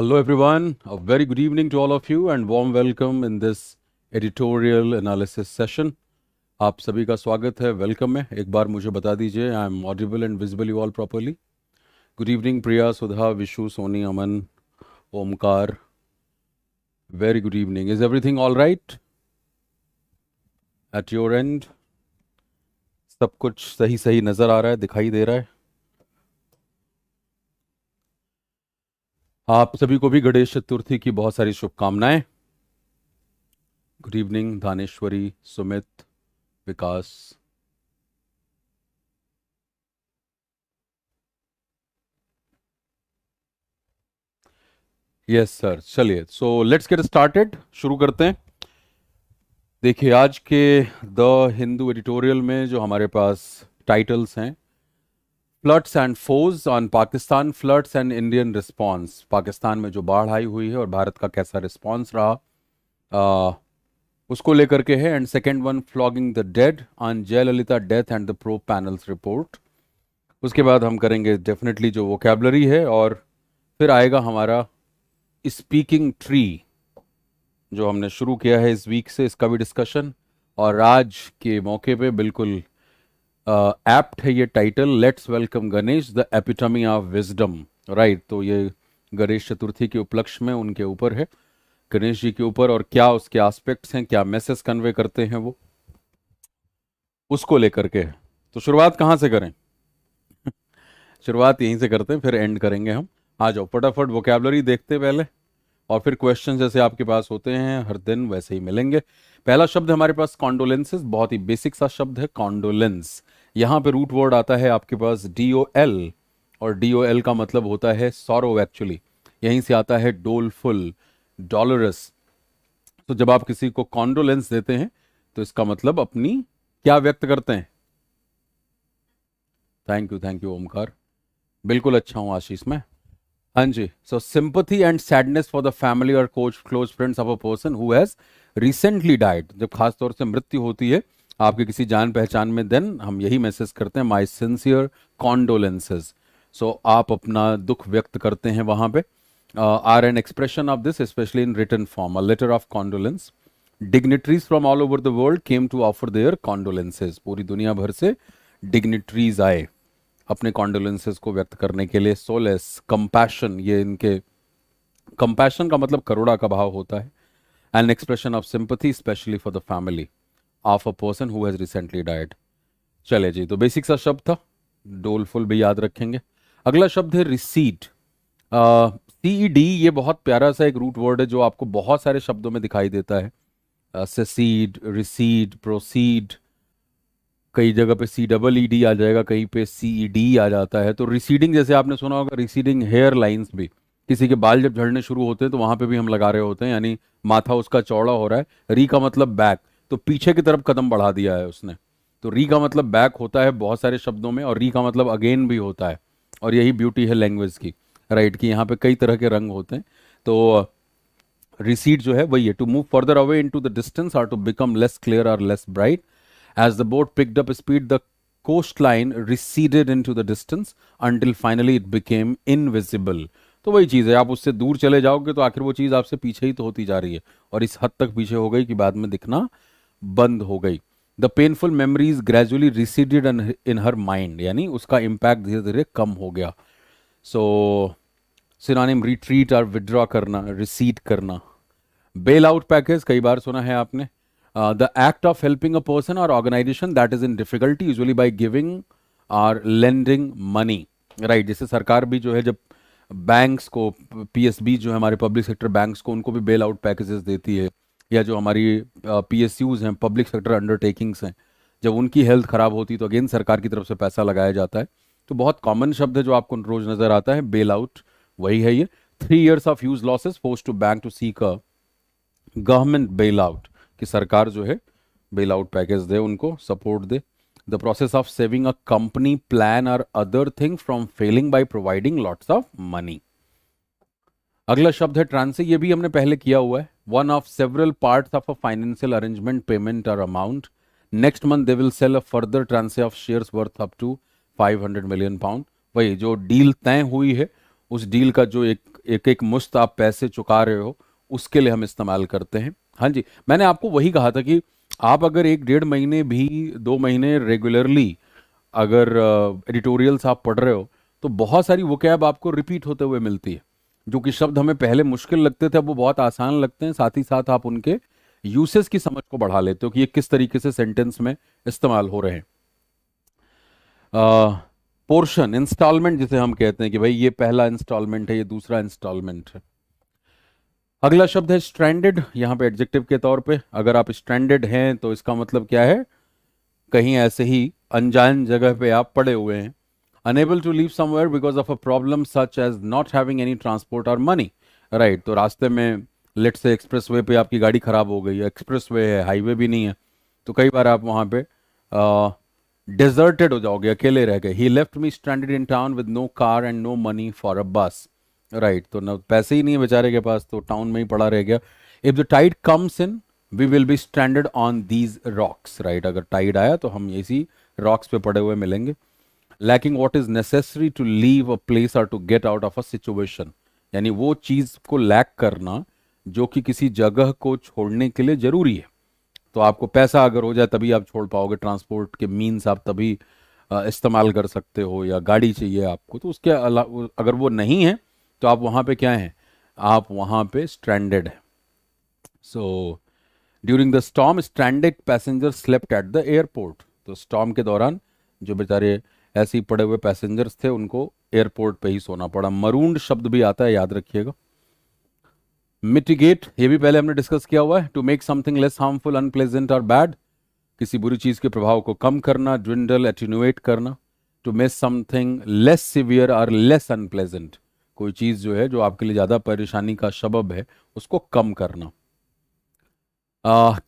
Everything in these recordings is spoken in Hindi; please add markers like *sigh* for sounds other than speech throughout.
Hello, everyone. A very good evening to all of you and warm welcome in this editorial analysis session. आप सभी का स्वागत है वेलकम में एक बार मुझे बता दीजिए I am audible and visible you all properly good evening Priya Sudha Vishu Soni Aman Omkar very good evening is everything all right at your end सब कुछ सही सही नज़र आ रहा है दिखाई दे रहा है आप सभी को भी गणेश चतुर्थी की बहुत सारी शुभकामनाएं good evening Daneshwari Sumit Vikas yes sir चलिए सो लेट्स गेट स्टार्टेड शुरू करते हैं देखिए आज के द हिंदू एडिटोरियल में जो हमारे पास टाइटल्स हैं floods and foes on Pakistan floods and Indian response Pakistan में जो बाढ़ आई हुई है और भारत का कैसा रिस्पॉन्स रहा आ, उसको लेकर के है and second one flogging the dead on Jayalalithaa death and the pro panels report उसके बाद हम करेंगे डेफिनेटली जो वोकेबलरी है और फिर आएगा हमारा स्पीकिंग ट्री जो हमने शुरू किया है इस वीक से इसका भी डिस्कशन और आज के मौके पे बिल्कुल एप्ट uh, है ये title let's welcome Ganesh the epitome of wisdom right तो ये गणेश चतुर्थी के उपलक्ष्य में उनके ऊपर है गणेश जी के ऊपर और क्या उसके एस्पेक्ट्स हैं क्या मैसेज कन्वे करते हैं वो उसको लेकर के तो शुरुआत कहाँ से करें *laughs* शुरुआत यहीं से करते हैं फिर एंड करेंगे हम आ जाओ फटाफट वोकेबलरी देखते पहले और फिर क्वेश्चन जैसे आपके पास होते हैं हर दिन वैसे ही मिलेंगे पहला शब्द हमारे पास कॉन्डोलेंसेज बहुत ही बेसिक सा शब्द है कॉन्डोलेंस यहां पे रूट वर्ड आता है आपके पास डी ओ एल और डी ओ एल का मतलब होता है सॉरो एक्चुअली यहीं से आता है डोलफुल डॉलरस तो जब आप किसी को कॉन्डोलेंस देते हैं तो इसका मतलब अपनी क्या व्यक्त करते हैं thank you thank you Omkar बिल्कुल अच्छा हूं आशीष मैं हाँ जी so sympathy and sadness for the family और कोच close friends of a person who has recently died जब खासतौर से मृत्यु होती है आपके किसी जान पहचान में देन हम यही मैसेज करते हैं माई सिंसियर कॉन्डोलेंसेज सो आप अपना दुख व्यक्त करते हैं वहाँ पे are an expression of this specially in written form a letter of condolence dignitaries from all over the world came to offer their condolences पूरी दुनिया भर से डिग्नेटरीज आए अपने कॉन्डोलेंसेज को व्यक्त करने के लिए सोलेस कंपैशन ये इनके कंपैशन का मतलब करोड़ा का भाव होता है an expression of sympathy specially for the family of a person who recently died चले जी तो बेसिक सा शब्द था डोलफुल भी याद रखेंगे अगला शब्द है रिसीट सी डी ये बहुत प्यारा सा एक रूट वर्ड है जो आपको बहुत सारे शब्दों में दिखाई देता है सीड रिसीड प्रोसीड कई जगह पे सी डबल ई डी आ जाएगा कहीं पे सी ई डी आ जाता है तो रिसीडिंग जैसे आपने सुना होगा रिसीडिंग हेयर लाइन्स भी किसी के बाल जब झड़ने शुरू होते हैं तो वहां पे भी हम लगा रहे होते हैं यानी माथा उसका चौड़ा हो रहा है री का मतलब बैक तो पीछे की तरफ कदम बढ़ा दिया है उसने तो री का मतलब बैक होता है बहुत सारे शब्दों में और री का मतलब अगेन भी होता है और यही ब्यूटी है लैंग्वेज की राइट कि यहाँ पे कई तरह के रंग होते हैं तो रिसीट uh, जो है वही है to move further away into the distance or to become less clear or less bright as the boat picked up speed the coastline receded into the distance until finally it became invisible तो वही चीज़ है आप उससे दूर चले जाओगे तो आखिर वो चीज़ आपसे पीछे ही तो होती जा रही है और इस हद तक पीछे हो गई कि बाद में दिखना बंद हो गई the painful memories gradually receded in her mind यानी उसका इम्पैक्ट धीरे धीरे कम हो गया सो सिनानिम रिट्रीट और विड्रॉ करना रिसीट करना बेल आउट पैकेज कई बार सुना है आपने the act of helping a person और organization that is in difficulty usually by giving or lending money right जैसे सरकार भी जो है जब बैंक्स को पीएसबी जो है हमारे पब्लिक सेक्टर बैंक्स को उनको भी बेल आउट पैकेजेस देती है या जो हमारी पी एस यूज़ हैं पब्लिक सेक्टर अंडरटेकिंग्स हैं जब उनकी हेल्थ ख़राब होती तो अगेन सरकार की तरफ से पैसा लगाया जाता है तो बहुत कॉमन शब्द है जो आपको रोज नज़र आता है बेल आउट वही है ये three years of huge losses post to bank to seek a government bail out कि सरकार जो है बेल आउट पैकेज दे उनको सपोर्ट दे the process of saving a company plan और other thing from failing by providing lots of money अगला शब्द है ट्रांसे ये भी हमने पहले किया हुआ है one of several parts of a financial arrangement payment or amount. Next month they will sell a further transfer of share worth up to 500 million pound वही जो डील तय हुई है उस डील का जो एक एक एक मुश्त आप पैसे चुका रहे हो उसके लिए हम इस्तेमाल करते हैं हाँ जी मैंने आपको वही कहा था कि आप अगर एक डेढ़ महीने भी दो महीने रेगुलरली अगर एडिटोरियल्स uh, आप पढ़ रहे हो तो बहुत सारी वो कैब आपको रिपीट होते हुए मिलती है जो कि शब्द हमें पहले मुश्किल लगते थे अब वो बहुत आसान लगते हैं साथ ही साथ आप उनके यूसेज की समझ को बढ़ा लेते हो कि ये किस तरीके से सेंटेंस में इस्तेमाल हो रहे हैं पोर्शन इंस्टॉलमेंट जिसे हम कहते हैं कि भाई ये पहला इंस्टॉलमेंट है ये दूसरा इंस्टॉलमेंट है अगला शब्द है स्ट्रैंडेड यहाँ पे एडजेक्टिव के तौर पे अगर आप स्ट्रैंडेड हैं तो इसका मतलब क्या है कहीं ऐसे ही अनजान जगह पे आप पड़े हुए हैं unable to leave somewhere because of a problem such as not having any transport और मनी राइट तो रास्ते में लेट से एक्सप्रेस वे पर आपकी गाड़ी ख़राब हो गई है एक्सप्रेस वे है हाईवे भी नहीं है तो कई बार आप वहाँ पे डिजर्टेड हो जाओगे अकेले रह गए ही left me stranded in town with no car and no money for a bus right तो न पैसे ही नहीं है बेचारे के पास तो टाउन में ही पड़ा रह गया if the tide comes in we will be stranded on these rocks right अगर टाइड आया तो हम इसी रॉक्स पे पड़े हुए मिलेंगे lacking what is necessary to leave a place or to get out of a situation यानी वो चीज़ को लैक करना जो कि किसी जगह को छोड़ने के लिए ज़रूरी है तो आपको पैसा अगर हो जाए तभी आप छोड़ पाओगे ट्रांसपोर्ट के मीन्स आप तभी इस्तेमाल कर सकते हो या गाड़ी चाहिए आपको तो उसके अलावा अगर वो नहीं है तो आप वहाँ पे क्या हैं आप वहाँ पे स्ट्रैंडेड हैं so during the storm stranded passenger slept at the airport तो स्टॉम के दौरान जो बेचारे ऐसे ही पड़े हुए पैसेंजर्स थे उनको एयरपोर्ट पे ही सोना पड़ा मरूंड शब्द भी आता है याद रखिएगा मिटिगेट ये भी पहले हमने डिस्कस किया हुआ है to make something less harmful unpleasant और बैड किसी बुरी चीज के प्रभाव को कम करना ड्विंडल एटिन्यूएट करना to make something less severe और लेस अनप्लेजेंट कोई चीज जो है जो आपके लिए ज्यादा परेशानी का सबब है उसको कम करना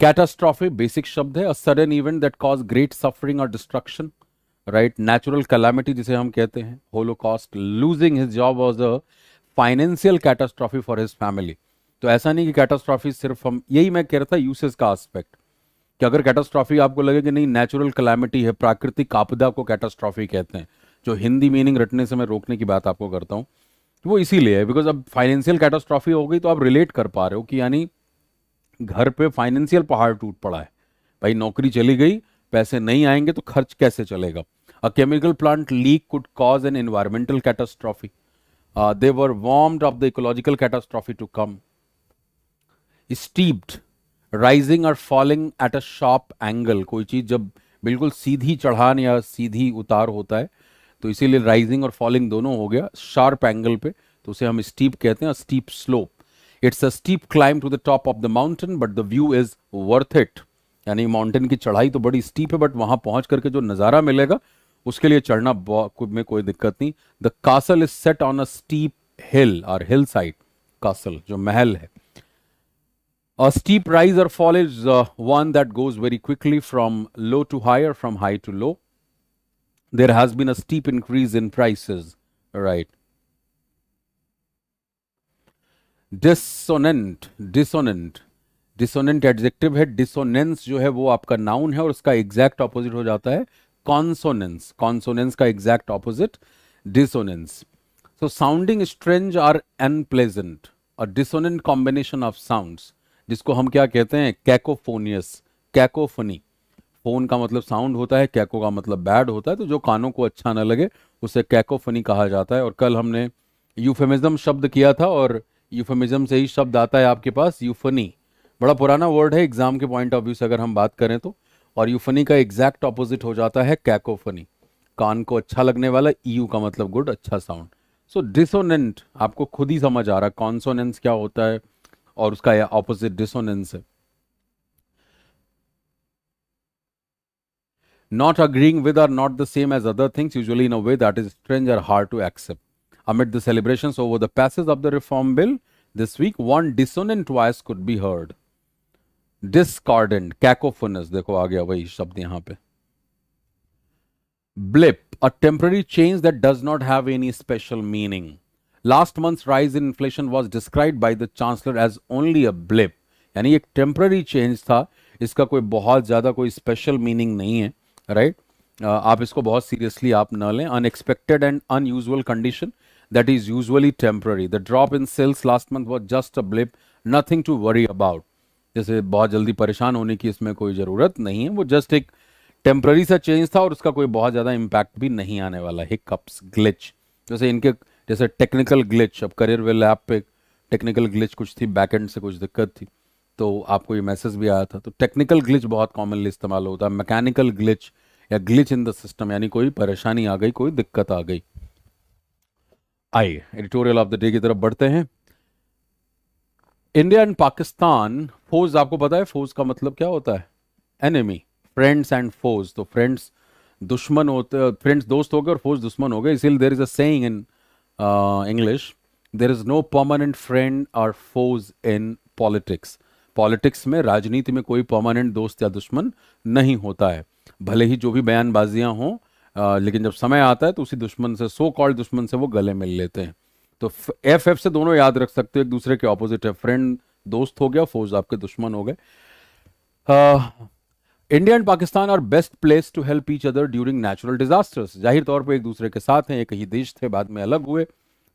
कैटास्ट्रॉफी बेसिक शब्द है a sudden event that cause great suffering और डिस्ट्रक्शन राइट नेचुरल कलामिटी जिसे हम कहते हैं holocaust losing his job was a financial catastrophe for his family तो ऐसा नहीं कि कैटास्ट्रॉफी सिर्फ हम यही मैं कह रहा था यूसेज का आस्पेक्ट कि अगर कैटास्ट्रॉफी आपको लगे कि नहीं नेचुरल कलामिटी है प्राकृतिक आपदा को कैटास्ट्रॉफी कहते हैं जो हिंदी मीनिंग रटने से मैं रोकने की बात आपको करता हूँ तो वो इसीलिए है बिकॉज अब फाइनेंशियल कैटास्ट्रॉफी हो गई तो आप रिलेट कर पा रहे हो कि यानी घर पे फाइनेंशियल पहाड़ टूट पड़ा है भाई नौकरी चली गई पैसे नहीं आएंगे तो खर्च कैसे चलेगा a chemical plant leak could cause an environmental catastrophe they were warned of the ecological catastrophe to come steep rising और falling at a sharp angle कोई चीज जब बिल्कुल सीधी चढ़ान या सीधी उतार होता है तो इसीलिए राइजिंग और फॉलिंग दोनों हो गया शार्प एंगल पे तो उसे हम स्टीप कहते हैं steep slope it's a steep climb to the top of the mountain but the view is worth it यानी माउंटेन की चढ़ाई तो बड़ी स्टीप है बट वहां पहुंच करके जो नजारा मिलेगा उसके लिए चढ़ना में कोई दिक्कत नहीं the castle is set on a steep hill और हिल साइड कासल जो महल है अ स्टीप राइज और fall is one that goes very quickly from low to higher from high to low there has been a steep increase in prices right dissonant dissonant dissonant adjective है डिसोनेंस जो है वो आपका नाउन है और उसका एग्जैक्ट ऑपोजिट हो जाता है कॉन्सोनेंस कॉन्सोनेंस का exact opposite dissonance so sounding strange or unpleasant और डिसोनेंट कॉम्बिनेशन ऑफ साउंड्स जिसको हम क्या कहते हैं कैकोफोनियस कैकोफनी फोन का मतलब साउंड होता है कैको का मतलब बैड होता है तो जो कानों को अच्छा ना लगे उसे कैकोफनी कहा जाता है और कल हमने यूफेमिज्म शब्द किया था और यूफेमिज्म से ही शब्द आता है आपके पास यूफनी बड़ा पुराना वर्ड है एग्जाम के पॉइंट ऑफ व्यू से अगर हम बात करें तो और यूफनी का एग्जैक्ट ऑपोजिट हो जाता है कैकोफनी कान को अच्छा लगने वाला ई यू का मतलब गुड अच्छा साउंड सो डिसोनेंट आपको खुद ही समझ आ रहा है कॉन्सोनेंस क्या होता है और उसका ऑपोजिट डिसोनेंस है not agreeing with or not the same as other things usually in a way that is strange or hard to accept amid the celebration over the passage of the reform bill this week one dissonant voice could be heard discordant cacophonous देखो आ गया वही शब्द यहां पे blip a temporary change that does not have any special meaning last month rise in inflation was describe by the chancellor as only a blip यानी एक टेम्पररी चेंज था इसका कोई बहुत ज़्यादा कोई स्पेशल मीनिंग नहीं है राइट right? uh, आप इसको बहुत सीरियसली आप न लें unexpected and unusual condition that is usually temporary the drop in sales last month was just a blip nothing to worry about जैसे बहुत जल्दी परेशान होने की इसमें कोई ज़रूरत नहीं है वो जस्ट एक टेम्प्ररी सा चेंज था और उसका कोई बहुत ज़्यादा इम्पैक्ट भी नहीं आने वाला है कप्स ग्लिच जैसे इनके जैसे टेक्निकल ग्लिच अब करियर वेल ऐप पे टेक्निकल ग्लिच कुछ थी बैक एंड से कुछ दिक्कत थी तो आपको ये मैसेज भी आया था तो टेक्निकल ग्लिच बहुत कॉमनली इस्तेमाल होता है मैकेनिकल ग्लिच या ग्लिच इन द सिस्टम यानी कोई परेशानी आ गई कोई दिक्कत आ गई आइए एडिटोरियल ऑफ द डे की तरफ बढ़ते हैं इंडिया एंड पाकिस्तान फोज आपको पता है फोज का मतलब क्या होता है एनिमी फ्रेंड्स एंड फोज तो फ्रेंड्स दुश्मन होते फ्रेंड्स दोस्त हो गए और फोज दुश्मन हो गए इसीलिए there is a saying in English there is no permanent friend और फोज इन पॉलिटिक्स पॉलिटिक्स में राजनीति में कोई परमानेंट दोस्त या दुश्मन नहीं होता है भले ही जो भी बयानबाजियां हों uh, लेकिन जब समय आता है तो उसी दुश्मन से सो कॉल्ड दुश्मन से वो गले मिल लेते हैं तो एफ एफ से दोनों याद रख सकते हो एक दूसरे के ऑपोजिट है फ्रेंड दोस्त हो गया फोज आपके दुश्मन हो गए India and Pakistan are best place to help each other during natural disasters जाहिर तौर पर एक दूसरे के साथ हैं एक ही देश थे बाद में अलग हुए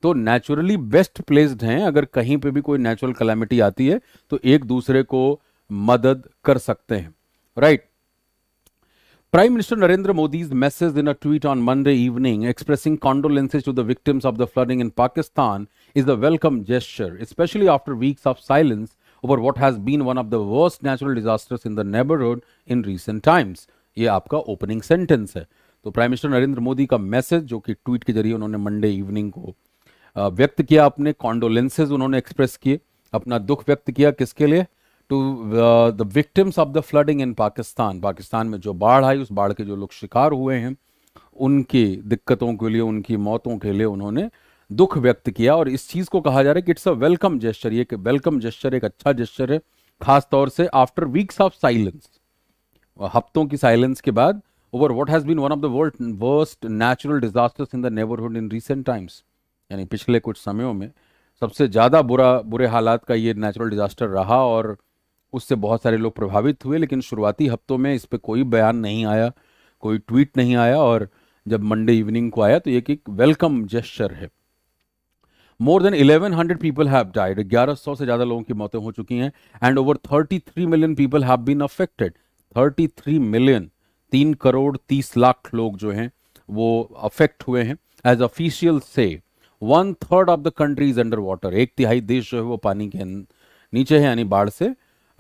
तो नेचुरली बेस्ट प्लेस्ड हैं अगर कहीं पे भी कोई नेचुरल कलेमिटी आती है तो एक दूसरे को मदद कर सकते हैं right Prime Minister Narendra Modi's message in a tweet on Monday evening expressing condolences to the victims of the flooding in Pakistan is a welcome gesture, especially after weeks of silence over what has been one of the worst natural disasters in the neighborhood in recent times. ये आपका opening sentence है तो Prime Minister Narendra Modi का message जो कि tweet के जरिए उन्होंने Monday evening को व्यक्त किया अपने condolences उन्होंने express किए अपना दुख व्यक्त किया किसके लिए to the victims of the flooding in Pakistan Pakistan में जो बाढ़ आई उस बाढ़ के जो लोग शिकार हुए हैं उनकी दिक्कतों के लिए उनकी मौतों के लिए उन्होंने दुख व्यक्त किया और इस चीज़ को कहा जा रहा है कि इट्स अ वेलकम जेस्चर ये वेलकम जेस्चर एक अच्छा जेस्चर है खास तौर से आफ्टर वीक्स ऑफ साइलेंस हफ्तों की साइलेंस के बाद over what has been one of the world worst natural disasters in the neighbourhood in recent times यानी पिछले कुछ समयों में सबसे ज़्यादा बुरा बुरे हालात का ये नेचुरल डिजास्टर रहा और उससे बहुत सारे लोग प्रभावित हुए लेकिन शुरुआती हफ्तों में इस पर कोई बयान नहीं आया कोई ट्वीट नहीं आया और जब मंडे इवनिंग को आया तो एक एक वेलकम जेस्चर है more than 1100 people have died 1100 से ज़्यादा लोगों की मौतें हो चुकी हैं and over 33 million people have been affected 33 million तीन करोड़ तीस लाख लोग जो हैं वो अफेक्ट हुए हैं as official say one third of the country is under water एक तिहाई देश जो है वो पानी के नीचे है यानी बाढ़ से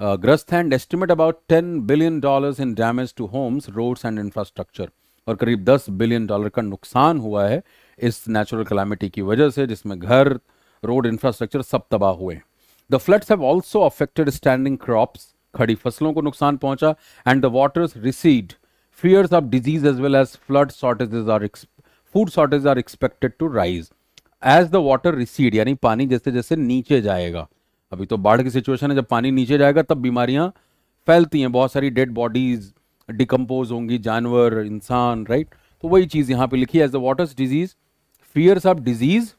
ग्रस्त हैं estimate about ten billion dollar in damage to homes roads and infrastructure और करीब दस बिलियन डॉलर का नुकसान हुआ है इस नेचुरल कलामिटी की वजह से जिसमें घर रोड इंफ्रास्ट्रक्चर सब तबाह हुए हैं the floods have also affected standing crops खड़ी फसलों को नुकसान पहुंचा and the waters recede fears of disease as well as flood shortages are food shortage are expected to rise as the water recede यानी पानी जैसे जैसे नीचे जाएगा अभी तो बाढ़ की सिचुएशन है जब पानी नीचे जाएगा तब बीमारियां फैलती हैं बहुत सारी डेड बॉडीज डिकम्पोज होंगी जानवर इंसान राइट तो वही चीज़ यहां पे लिखी as the waters disease fears of disease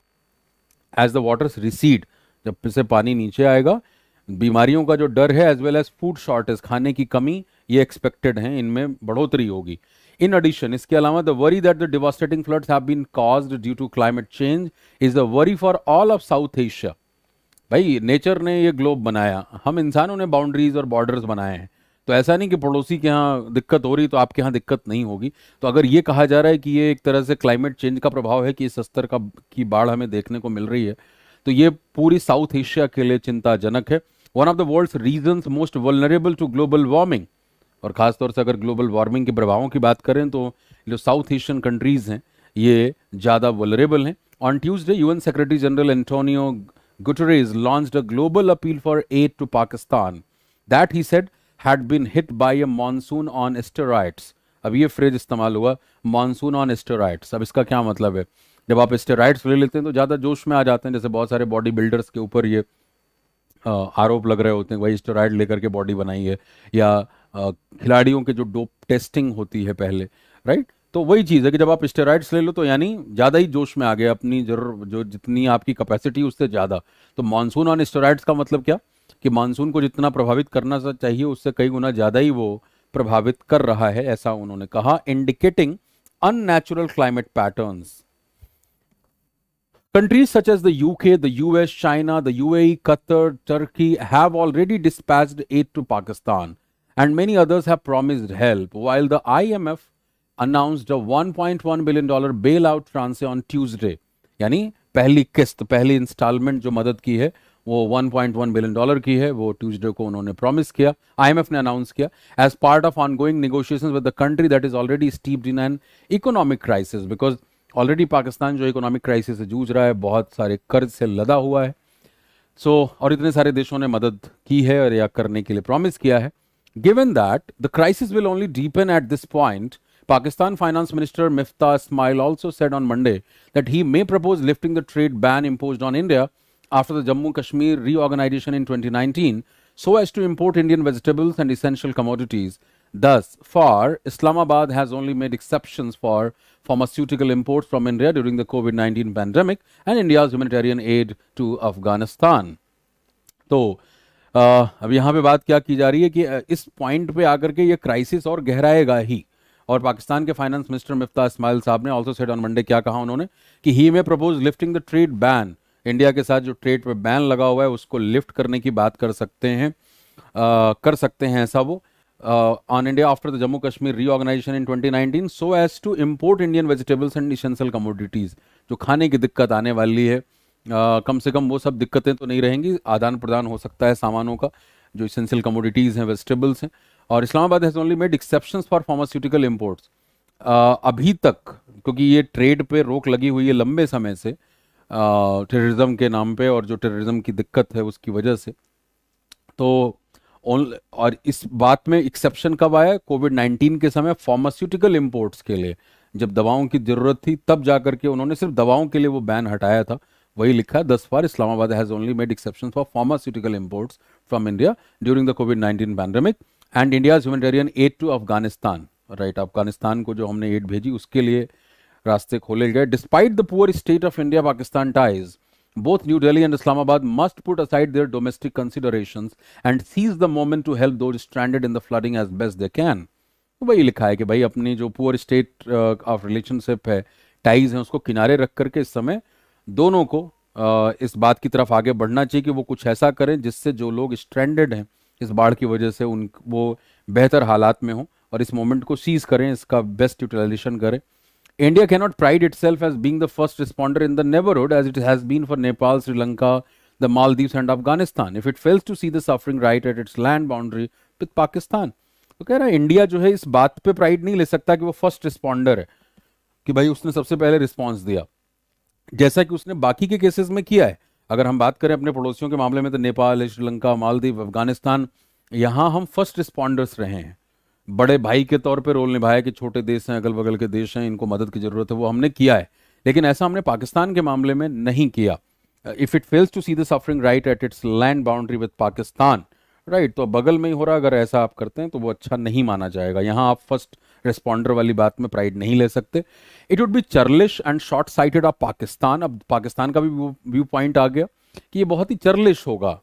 as the waters recede जब से पानी नीचे आएगा बीमारियों का जो डर है as well as food shortage खाने की कमी ये एक्सपेक्टेड है इनमें बढ़ोतरी होगी इन एडिशन इसके अलावा the worry that the devastating floods have been caused due to climate change is the worry for all of South Asia भाई नेचर ने ये ग्लोब बनाया हम इंसानों ने बाउंड्रीज और बॉर्डर्स बनाए हैं तो ऐसा नहीं कि पड़ोसी के यहाँ दिक्कत हो रही तो आपके यहाँ दिक्कत नहीं होगी तो अगर ये कहा जा रहा है कि ये एक तरह से क्लाइमेट चेंज का प्रभाव है कि इस स्तर का की बाढ़ हमें देखने को मिल रही है तो ये पूरी साउथ एशिया के लिए चिंताजनक है one of the world's region most vulnerable to global warming और ख़ासतौर से अगर ग्लोबल वार्मिंग के प्रभावों की बात करें तो जो साउथ एशियन कंट्रीज़ हैं ये ज़्यादा वलरेबल हैं on Tuesday UN secretary general Antonio Guterres launched a global appeal for aid to Pakistan that he said had been hit by a monsoon on steroids. अब ये फ्रेज इस्तेमाल हुआ मानसून ऑन स्टेराइड्स अब इसका क्या मतलब है जब आप स्टेराइड्स ले लेते हैं तो ज़्यादा जोश में आ जाते हैं जैसे बहुत सारे बॉडी बिल्डर्स के ऊपर ये आ, आरोप लग रहे होते हैं भाई स्टेराइड लेकर के बॉडी बनाई है या खिलाड़ियों के जो डोप टेस्टिंग होती है पहले राइट तो वही चीज है कि जब आप स्टेराइड्स ले लो तो यानी ज्यादा ही जोश में आ गए अपनी जर जो जितनी आपकी कैपेसिटी उससे ज्यादा तो मानसून और स्टेराइड्स का मतलब क्या कि मानसून को जितना प्रभावित करना चाहिए उससे कई गुना ज्यादा ही वो प्रभावित कर रहा है ऐसा उन्होंने कहा indicating unnatural climate pattern countries such as the UK the US China the U A Qatar Turkey have already dispatch aid to Pakistan and many others have promised help while the I M F announced a 1.1 dollar bail out France on Tuesday यानी पहली किस्त पहली इंस्टॉलमेंट जो मदद की है वो 1.1 बिलियन डॉलर की है वो ट्यूजडे को उन्होंने प्रॉमिस किया आईएमएफ ने अनाउंस किया as part of ongoing going with the country that is already steeped in an economic crisis because already Pakistan जो इकोनॉमिक क्राइसिस से जूझ रहा है बहुत सारे कर्ज से लदा हुआ है सो so, और इतने सारे देशों ने मदद की है और या करने के लिए प्रॉमिस किया है given that the crisis will only deepen at this point Pakistan Finance Minister Miftah Ismail also said on Monday that he may propose lifting the trade ban imposed on India after the Jammu Kashmir reorganization in 2019 so as to import Indian vegetables and essential commodities. Thus far, Islamabad has only made exceptions for pharmaceutical imports from India during the COVID 19 pandemic and India's humanitarian aid to Afghanistan. So, अब यहाँ पे बात क्या की जा रही है कि इस पॉइंट पे आकर के ये क्राइसिस और गहराएगा ही और पाकिस्तान के फाइनेंस मिनिस्टर मिफ्ता इसमाइल साहब ने ऑल्सो सेट ऑन मंडे क्या कहा उन्होंने कि ही में propose lifting the trade ban India के साथ जो ट्रेड पर बैन लगा हुआ है उसको लिफ्ट करने की बात कर सकते हैं आ, कर सकते हैं ऐसा वो on India after the Jammu Kashmir reorganisation in 2019 so as to import Indian vegetables and essential commodities जो खाने की दिक्कत आने वाली है आ, कम से कम वो सब दिक्कतें तो नहीं रहेंगी आदान प्रदान हो सकता है सामानों का जो इसेंशियल कमोडिटीज़ हैं वेजिटेबल्स हैं और Islamabad has only made exception for pharmaceutical imports अभी तक क्योंकि ये ट्रेड पे रोक लगी हुई है लंबे समय से टेररिज्म के नाम पे और जो टेररिज्म की दिक्कत है उसकी वजह से तो और इस बात में एक्सेप्शन कब आया कोविड 19 के समय फार्मास्यूटिकल इम्पोर्ट्स के लिए जब दवाओं की ज़रूरत थी तब जा के उन्होंने सिर्फ दवाओं के लिए वो बैन हटाया था वही लिखा दस बार Islamabad has only made exception for pharmaceutical imports from India during the Covid nineteen pandemic and India humanitarian aid to Afghanistan right Afghanistan को जो हमने एड भेजी उसके लिए रास्ते खोले गए despite the poor state of India Pakistan ties both New Delhi and Islamabad must put aside their domestic consideration and seize the moment to help those stranded in the flooding as best they can वही लिखा है कि भाई अपनी जो पुअर स्टेट ऑफ रिलेशनशिप है टाइज है उसको किनारे रख करके इस समय दोनों को uh, इस बात की तरफ आगे बढ़ना चाहिए कि वो कुछ ऐसा करें जिससे जो लोग स्ट्रैंडेड हैं इस बाढ़ की वजह से उन वो बेहतर हालात में हो और इस मोमेंट को सीज करें इसका बेस्ट यूटिलाइजेशन करें India cannot pride itself as being the first responder in the neighbourhood as it has been for Nepal Sri Lanka the Maldives and Afghanistan if it fails to see the suffering right at its land boundary with Pakistan तो कह रहा है इंडिया जो है इस बात पे प्राइड नहीं ले सकता कि वो फर्स्ट रिस्पॉन्डर है कि भाई उसने सबसे पहले रिस्पॉन्स दिया जैसा कि उसने बाकी के केसेस में किया है अगर हम बात करें अपने पड़ोसियों के मामले में तो नेपाल श्रीलंका मालदीव अफगानिस्तान यहाँ हम फर्स्ट रिस्पॉन्डर्स रहे हैं बड़े भाई के तौर पर रोल निभाया कि छोटे देश हैं अगल बगल के देश हैं इनको मदद की ज़रूरत है वो हमने किया है लेकिन ऐसा हमने पाकिस्तान के मामले में नहीं किया if it fails to see the suffering right at its land boundary with Pakistan right तो बगल में ही हो रहा अगर ऐसा आप करते हैं तो वो अच्छा नहीं माना जाएगा यहाँ आप फर्स्ट रिस्पॉन्डर वाली बात में प्राइड नहीं ले सकते it would be churlish and short sighted of Pakistan अब पाकिस्तान का भी व्यू पॉइंट आ गया कि ये बहुत ही चर्लिश होगा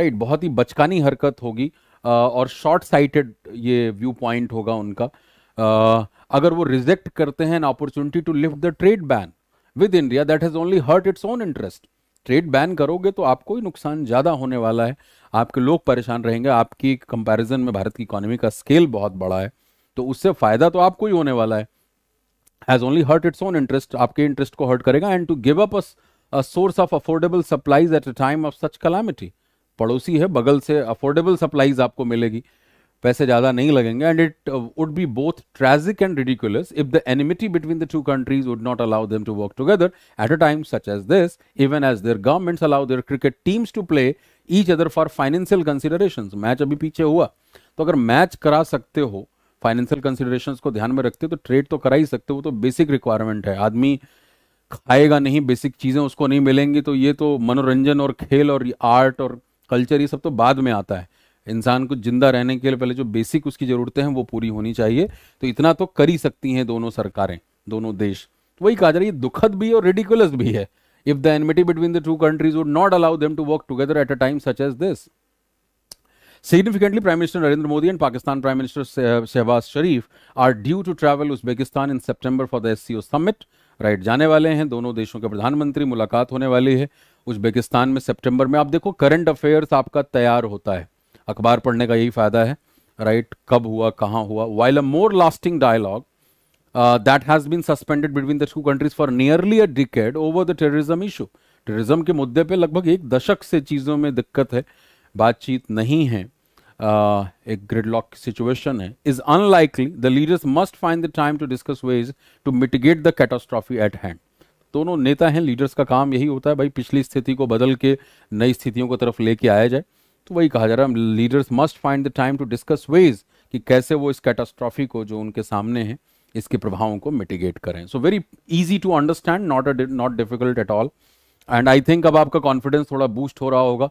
राइट बहुत ही बचकानी हरकत होगी और शॉर्ट साइटेड ये व्यू पॉइंट होगा उनका अगर वो रिजेक्ट करते हैं opportunity to lift the trade ban with India that has only hurt its own interest trade ban करोगे तो आपको ही नुकसान ज़्यादा होने वाला है आपके लोग परेशान रहेंगे आपकी कंपैरिजन में भारत की इकोनॉमी का स्केल बहुत बड़ा है तो उससे फ़ायदा तो आपको ही होने वाला है has only hurt its own interest आपके इंटरेस्ट को हर्ट करेगा and to give up a source of affordable supplies at a time of such calamity पड़ोसी है बगल से अफोर्डेबल सप्लाईज आपको मिलेगी पैसे ज़्यादा नहीं लगेंगे and it would be both tragic and ridiculous if the enmity between the two countries would not allow them to work together at a time such as this even as their governments allow their cricket teams to play each other for financial consideration match अभी पीछे हुआ तो अगर मैच करा सकते हो फाइनेंशियल कंसिडरेशन को ध्यान में रखते हो तो ट्रेड तो करा ही सकते हो तो बेसिक रिक्वायरमेंट है आदमी खाएगा नहीं बेसिक चीज़ें उसको नहीं मिलेंगी तो ये तो मनोरंजन और खेल और आर्ट और कल्चर ये सब तो बाद में आता है इंसान को जिंदा रहने के लिए पहले जो बेसिक उसकी ज़रूरतें हैं वो पूरी होनी चाहिए तो इतना तो कर ही सकती हैं दोनों सरकारें दोनों देश तो वही कहा जा रहा है दुखद भी और रेडिकुलस भी है if the enmity between the two countries would not allow them to work together at a time such as this minister Narendra Modi and Pakistan prime minister Shahbaz Sharif are due to travel Uzbekistan in September for the S C O summit right जाने वाले हैं दोनों देशों के प्रधानमंत्री मुलाकात होने वाली है उज्बेकिस्तान में सेप्टेम्बर में आप देखो करंट अफेयर्स आपका तैयार होता है अखबार पढ़ने का यही फ़ायदा है राइट कब हुआ कहाँ हुआ while a more lasting dialogue that has been suspended between the two countries for nearly a decade over the terrorism issue terrorism के मुद्दे पे लगभग एक दशक से चीज़ों में दिक्कत है बातचीत नहीं है uh, एक ग्रिडलॉक सिचुएशन है is unlikely the leaders must find the time to discuss ways to mitigate the catastrophe at hand दोनों नेता हैं लीडर्स का काम यही होता है भाई पिछली स्थिति को बदल के नई स्थितियों की तरफ लेके आया जाए तो वही कहा जा रहा है leaders must find the time to discuss ways कि कैसे वो इस कैटास्ट्रॉफी को जो उनके सामने है इसके प्रभावों को मिटिगेट करें so very easy to understand not not difficult at all and I think अब आपका कॉन्फिडेंस थोड़ा बूस्ट हो रहा होगा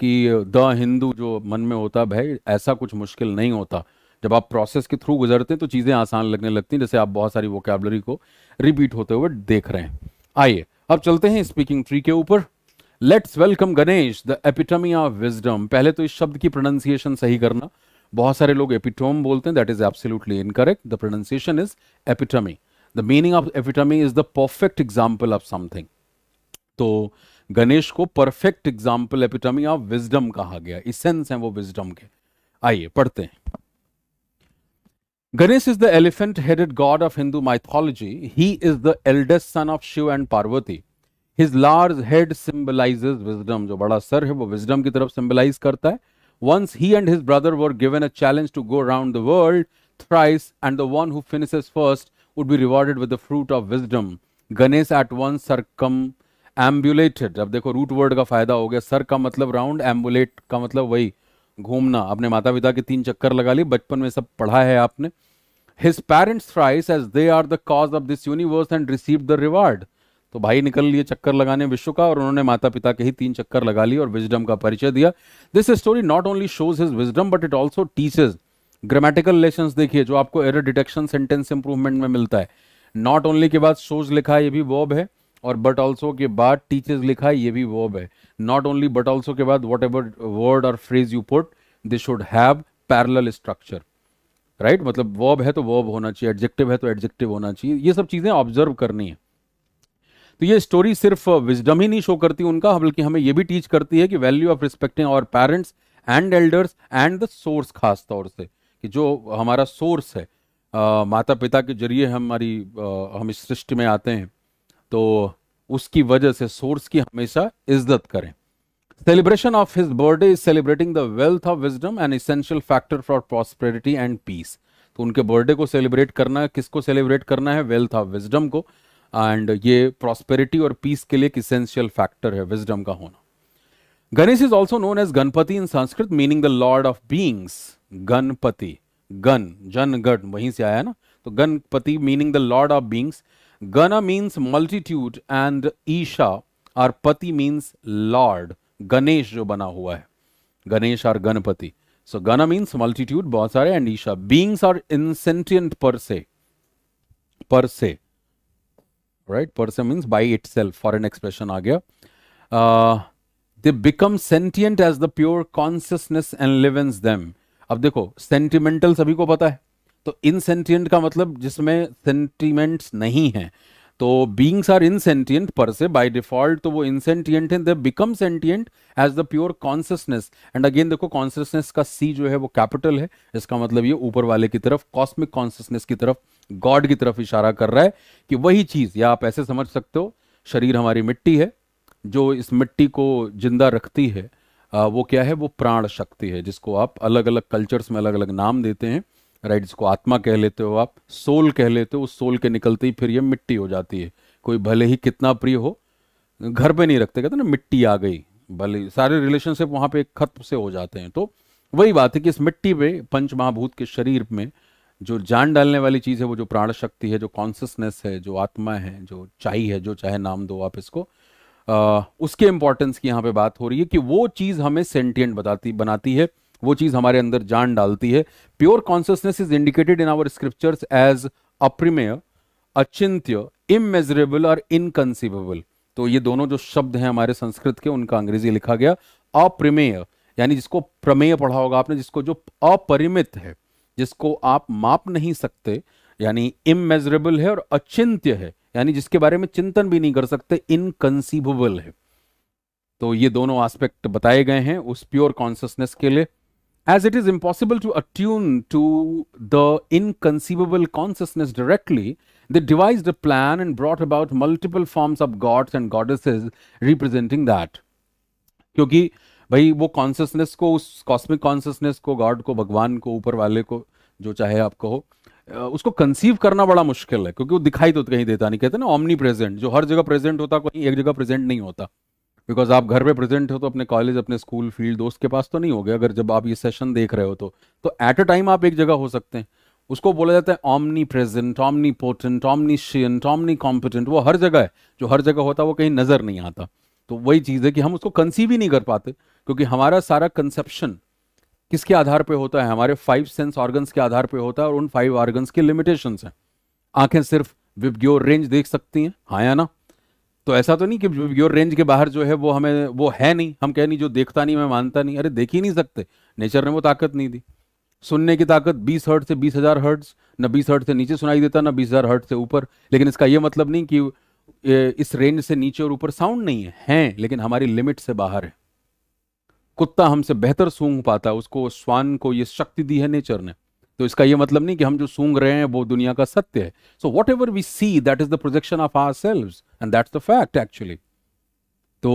कि द हिंदू जो मन में होता भाई ऐसा कुछ मुश्किल नहीं होता जब आप प्रोसेस के थ्रू गुजरते हैं तो चीज़ें आसान लगने लगती हैं जैसे आप बहुत सारी वोकेबलरी को रिपीट होते हुए देख रहे हैं आइए अब चलते हैं स्पीकिंग ट्री के ऊपर let's welcome Ganesh the epitome of wisdom पहले तो इस शब्द की प्रोनाउंसिएशन सही करना बहुत सारे लोग एपिटोम बोलते हैं that is absolutely incorrect the pronunciation is epitome the meaning of epitome is the perfect example of something तो गणेश को perfect example epitome of wisdom कहा गया इसेंस है वो विजडम के आइए पढ़ते हैं Ganesh is the elephant headed god of Hindu mythology he is the eldest son of Shiva and Parvati his large head symbolises wisdom जो बड़ा सर है वो विजडम की तरफ सिंबलाइज करता है once he and his brother were were a challenge to go around the world thrice and the one who who first would be rewarded with the fruit of wisdom Ganesh at at circumambulated अब देखो रूट वर्ड का फायदा हो गया सर का मतलब राउंड एम्बुलेट का मतलब वही घूमना अपने माता पिता के तीन चक्कर लगा लिए बचपन में सब पढ़ा है आपने his parents thrice as they are the cause of this universe and receive the reward तो भाई निकल लिए चक्कर लगाने विश्व का और उन्होंने माता पिता के ही तीन चक्कर लगा लिए और विजडम का परिचय दिया this story not only shows his wisdom but it also teaches grammatical lesson देखिए जो आपको एरर डिटेक्शन सेंटेंस इंप्रूवमेंट में मिलता है नॉट ओनली के बाद शोज लिखा है ये भी वॉब है और बट ऑल्सो के बाद टीचर्स लिखा है ये भी वॉब है नॉट ओनली बट ऑल्सो के बाद वॉट एवर वर्ड और phrase you put this should have parallel structure right मतलब वॉब है तो वॉब होना चाहिए एडजेक्टिव है तो एडजेक्टिव होना चाहिए ये सब चीज़ें ऑब्जर्व करनी है तो ये स्टोरी सिर्फ विजडम ही नहीं शो करती उनका बल्कि हमें ये भी टीच करती है कि value of respecting our parents and elders and the source खास तौर से कि जो हमारा सोर्स है आ, माता पिता के जरिए हमारी आ, हम इस सृष्टि में आते हैं तो उसकी वजह से सोर्स की हमेशा इज्जत करें celebration of his birthday is celebrating the wealth of wisdom and essential factor for prosperity and peace तो उनके बर्थडे को सेलिब्रेट करना किसको सेलिब्रेट करना है वेल्थ ऑफ विजडम को एंड ये प्रॉस्पेरिटी और पीस के लिए एक इसेंशियल फैक्टर है विजडम का होना Ganesh is also known as Ganapati in Sanskrit meaning the lord of beings Ganapati गण जन गण वहीं से आया ना तो Ganapati meaning the lord of beings गण मीन्स मल्टीट्यूड एंड ईशा और पति मीन्स लॉर्ड गणेश जो बना हुआ है गणेश और गणपति सो गण मीन्स मल्टीट्यूड बहुत सारे एंड ईशा बींग्स आर इंसेंटियंट पर से पर से right per means by itself foreign expression आ गया uh, they become sentient as the pure consciousness enlivens them अब देखो सेंटिमेंटल सभी को पता है तो इनसेंटियंट का मतलब जिसमें सेंटिमेंट्स नहीं है तो बींग्स आर इनसेंटियंट पर से बाई डिफॉल्ट तो वो इनसेंटियंट है they become sentient as the pure consciousness and again देखो कॉन्सियसनेस का सी जो है वो कैपिटल है इसका मतलब ये ऊपर वाले की तरफ कॉस्मिक कॉन्सियसनेस की तरफ गॉड की तरफ इशारा कर रहा है कि वही चीज़ या आप ऐसे समझ सकते हो शरीर हमारी मिट्टी है जो इस मिट्टी को जिंदा रखती है वो क्या है वो प्राण शक्ति है जिसको आप अलग अलग कल्चर्स में अलग अलग नाम देते हैं राइट जिसको आत्मा कह लेते हो आप सोल कह लेते हो उस सोल के निकलते ही फिर ये मिट्टी हो जाती है कोई भले ही कितना प्रिय हो घर पे नहीं रखते कहते ना मिट्टी आ गई भले सारे रिलेशनशिप वहाँ पे खत्म से हो जाते हैं तो वही बात है कि इस मिट्टी में पंच महाभूत के शरीर में जो जान डालने वाली चीज़ है वो जो प्राण शक्ति है जो कॉन्सियसनेस है जो आत्मा है जो चाई है जो चाहे नाम दो आप इसको आ, उसके इंपॉर्टेंस की यहाँ पे बात हो रही है कि वो चीज़ हमें सेंटियंट बताती बनाती है वो चीज़ हमारे अंदर जान डालती है pure consciousness is indicated in our scriptures as अप्रिमेय अचिंत्य इमेजरेबल और इनकन्सीवेबल तो ये दोनों जो शब्द हैं हमारे संस्कृत के उनका अंग्रेजी लिखा गया अप्रिमेय यानी जिसको प्रमेय पढ़ा होगा आपने जिसको जो अपरिमित है जिसको आप माप नहीं सकते यानी इमेजरेबल है और अचिंत्य है यानी जिसके बारे में चिंतन भी नहीं कर सकते इनकंसीबल है तो ये दोनों एस्पेक्ट बताए गए हैं उस प्योर कॉन्सियसनेस के लिए as it is impossible to attune to the inconceivable consciousness directly the devise the plan and brought about multiple forms of gods and goddesses representing that क्योंकि भाई वो कॉन्सियसनेस को उस कॉस्मिक कॉन्सियसनेस को गॉड को भगवान को ऊपर वाले को जो चाहे आप कहो उसको कंसीव करना बड़ा मुश्किल है क्योंकि वो दिखाई तो कहीं देता नहीं कहते ना ऑमनी प्रेजेंट जो हर जगह प्रेजेंट होता कहीं एक जगह प्रेजेंट नहीं होता बिकॉज आप घर पे प्रेजेंट हो तो अपने कॉलेज अपने स्कूल फील्ड दोस्त के पास तो नहीं हो गया अगर जब आप ये सेशन देख रहे हो तो तो एट अ टाइम आप एक जगह हो सकते हैं उसको बोला जाता है omnipresent omnipotent omniscient omnicompetent वो हर जगह है जो हर जगह होता है वो कहीं नजर नहीं आता तो वही चीज़ है कि हम उसको कंसीव ही नहीं कर पाते क्योंकि हमारा सारा कंसेप्शन किसके आधार पे होता है हमारे फाइव सेंस ऑर्गन्स के आधार पे होता है और उन फाइव ऑर्गन्स के लिमिटेशन हैं आंखें सिर्फ विबग्योर रेंज देख सकती हैं हाँ या ना तो ऐसा तो नहीं कि योर रेंज के बाहर जो है वो हमें वो है नहीं हम कह नहीं जो देखता नहीं मैं मानता नहीं अरे देख ही नहीं सकते नेचर ने वो ताकत नहीं दी सुनने की ताकत 20 हर्ट से बीस हज़ार हर्ट न बीस हर्ट से नीचे सुनाई देता ना बीस हज़ार हर्ट से ऊपर लेकिन इसका ये मतलब नहीं कि इस रेंज से नीचे और ऊपर साउंड नहीं है हैं लेकिन हमारी लिमिट से बाहर है कुत्ता हमसे बेहतर सूंघ पाता है उसको स्वान को ये शक्ति दी है नेचर ने तो इसका ये मतलब नहीं कि हम जो सूंघ रहे हैं वो दुनिया का सत्य है so whatever we see that is the projection of ourselves and that's the fact actually तो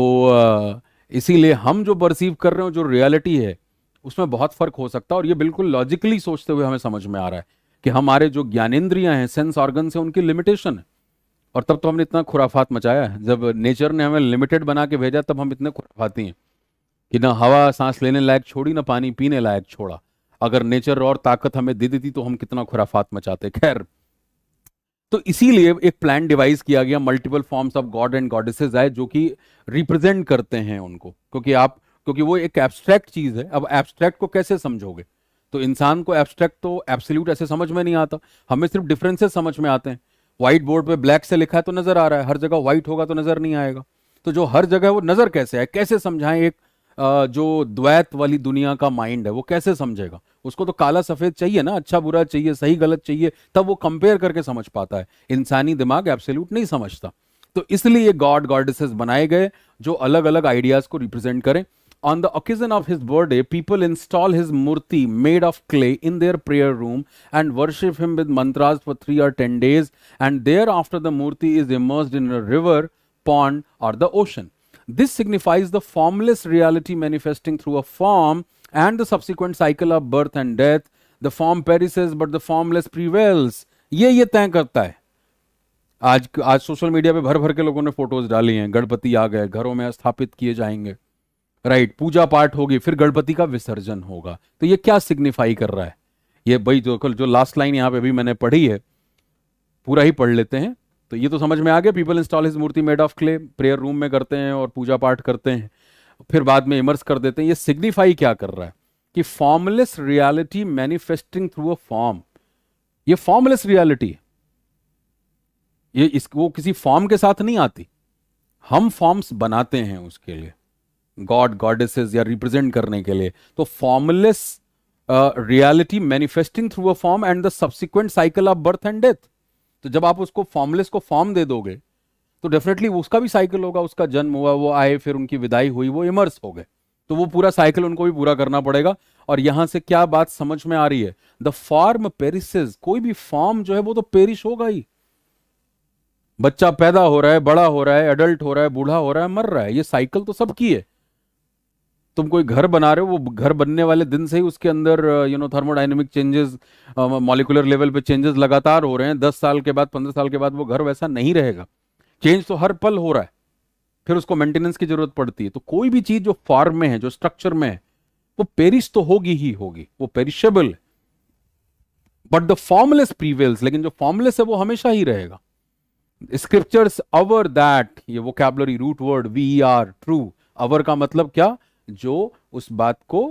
इसीलिए हम जो परसीव कर रहे हो जो रियलिटी है उसमें बहुत फर्क हो सकता है और ये बिल्कुल लॉजिकली सोचते हुए हमें समझ में आ रहा है कि हमारे जो ज्ञानेन्द्रियां हैं सेंस ऑर्गन से उनकी लिमिटेशन है और तब तो हमने इतना खुराफात मचाया है जब नेचर ने हमें लिमिटेड बना के भेजा तब हम इतने खुराफाती हैं कि ना हवा सांस लेने लायक छोड़ी ना पानी पीने लायक छोड़ा अगर नेचर और ताकत हमें दे देती तो हम कितना खुराफात मचाते खैर तो इसीलिए एक प्लान डिवाइस किया गया multiple forms of god and goddesses है जो कि रिप्रेजेंट करते हैं उनको क्योंकि आप क्योंकि वो एक एब्स्ट्रैक्ट चीज है अब एब्स्ट्रैक्ट को कैसे समझोगे तो इंसान को एब्स्ट्रैक्ट तो एब्सोल्यूट ऐसे समझ में नहीं आता हमें सिर्फ डिफरेंसेस समझ में आते हैं व्हाइट बोर्ड पे ब्लैक से लिखा है तो नजर आ रहा है हर जगह व्हाइट होगा तो नजर नहीं आएगा तो जो हर जगह वो नजर कैसे है कैसे समझाएं एक जो द्वैत वाली दुनिया का माइंड है वो कैसे समझेगा उसको तो काला सफेद चाहिए ना अच्छा बुरा चाहिए सही गलत चाहिए तब वो कंपेयर करके समझ पाता है इंसानी दिमाग एब्सोल्यूट नहीं समझता तो इसलिए ये गॉड गॉडेसेस बनाए गए जो अलग अलग आइडियाज को रिप्रेजेंट करें on the occasion of his birthday people install his murti made of clay in their prayer room and worship him with mantras for three और ten days and thereafter the murti is immerse in river pond और the ocean This signifies the formless reality manifesting through a form and the subsequent cycle of birth and death. The form perishes but the formless prevails. ये ये तय करता है आज आज सोशल मीडिया पे भर भर के लोगों ने फोटोज डाली हैं गणपति आ गए घरों में स्थापित किए जाएंगे राइट पूजा पाठ होगी फिर गणपति का विसर्जन होगा तो ये क्या सिग्निफाई कर रहा है ये भाई जो कल जो लास्ट लाइन यहाँ पे भी मैंने पढ़ी है पूरा ही पढ़ लेते हैं तो ये तो समझ में आ गया people install his murti made of clay prayer room में करते हैं और पूजा पाठ करते हैं फिर बाद में इमर्स कर देते हैं ये सिग्निफाई क्या कर रहा है कि formless reality manifesting through a form ये फॉर्मलेस रियालिटी है ये इस वो किसी फॉर्म के साथ नहीं आती हम फॉर्म्स बनाते हैं उसके लिए गॉड गॉडेसेस या रिप्रेजेंट करने के लिए तो formless reality manifesting through a form and the subsequent cycle of birth and death तो जब आप उसको फॉर्मलेस को फॉर्म दे दोगे तो डेफिनेटली उसका भी साइकिल होगा उसका जन्म हुआ वो आए फिर उनकी विदाई हुई वो इमर्स हो गए तो वो पूरा साइकिल उनको भी पूरा करना पड़ेगा और यहां से क्या बात समझ में आ रही है द फॉर्म पेरिस कोई भी फॉर्म जो है वो तो पेरिश होगा ही बच्चा पैदा हो रहा है बड़ा हो रहा है एडल्ट हो रहा है बूढ़ा हो रहा है मर रहा है ये साइकिल तो सबकी है तुम कोई घर बना रहे हो वो घर बनने वाले दिन से ही उसके अंदर you know thermodynamic changes molecular level पे चेंजेस लगातार हो रहे हैं दस साल के बाद पंद्रह साल के बाद वो घर वैसा नहीं रहेगा चेंज तो हर पल हो रहा है फिर उसको मेंटेनेंस की जरूरत पड़ती है तो कोई भी चीज जो फॉर्म में है जो स्ट्रक्चर में है वो पेरिश तो होगी ही होगी वो पेरिशेबल है बट द फॉर्मलेस प्रीवेल्स लेकिन जो फॉर्मलेस है वो हमेशा ही रहेगा स्क्रिप्चर्स अवर दैट ये वो cavalry root word we are true our का मतलब क्या जो उस बात को